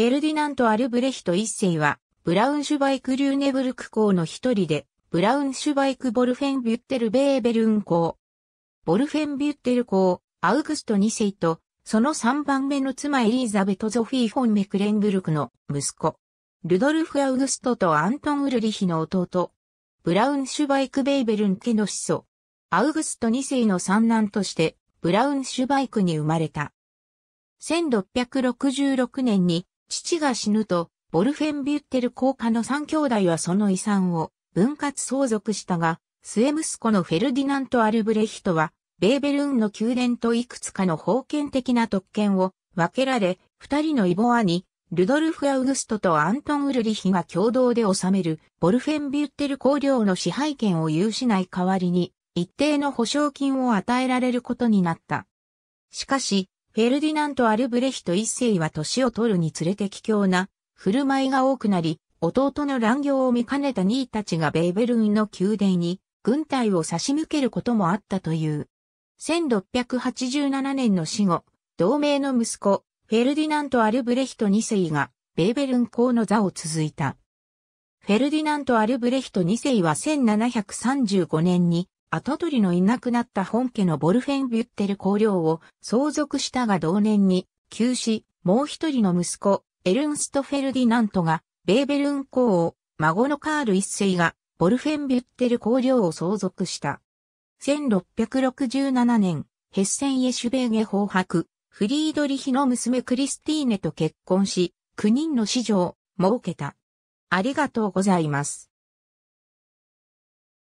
フェルディナント・アルブレヒト一世は、ブラウンシュバイク・リューネブルク校の一人で、ブラウンシュバイク・ボルフェン・ビュッテル・ベーベルン校。ボルフェン・ビュッテル校、アウグスト二世と、その三番目の妻エリーザベト・ゾフィー・フォン・メクレンブルクの息子。ルドルフ・アウグストとアントン・ウルリヒの弟。ブラウンシュバイク・ベーベルン家の子祖。アウグスト二世の三男として、ブラウンシュバイクに生まれた。1666年に父が死ぬと、ボルフェンビュッテル公下の三兄弟はその遺産を分割相続したが、末息子のフェルディナント・アルブレヒトは、ベーベルンの宮殿といくつかの封建的な特権を分けられ、二人のイボアに、ルドルフ・アウグストとアントン・ウルリヒが共同で治める、ボルフェンビュッテル公領の支配権を有しない代わりに、一定の保証金を与えられることになった。しかし、フェルディナント・アルブレヒト一世は年を取るにつれて貴重な振る舞いが多くなり、弟の乱行を見かねた兄たちがベーベルンの宮殿に軍隊を差し向けることもあったという。1687年の死後、同盟の息子、フェルディナント・アルブレヒト二世がベーベルン公の座を続いた。フェルディナント・アルブレヒト二世は1735年に後取のいなくなった本家のボルフェンビュッテル公領を相続したが同年に、急死、もう一人の息子、エルンスト・フェルディナントが、ベーベルン公王、孫のカール一世が、ボルフェンビュッテル公領を相続した。1667年、ヘッセン・エシュベーゲ法白、フリードリヒの娘クリスティーネと結婚し、9人の子女を設けた。ありがとうございます。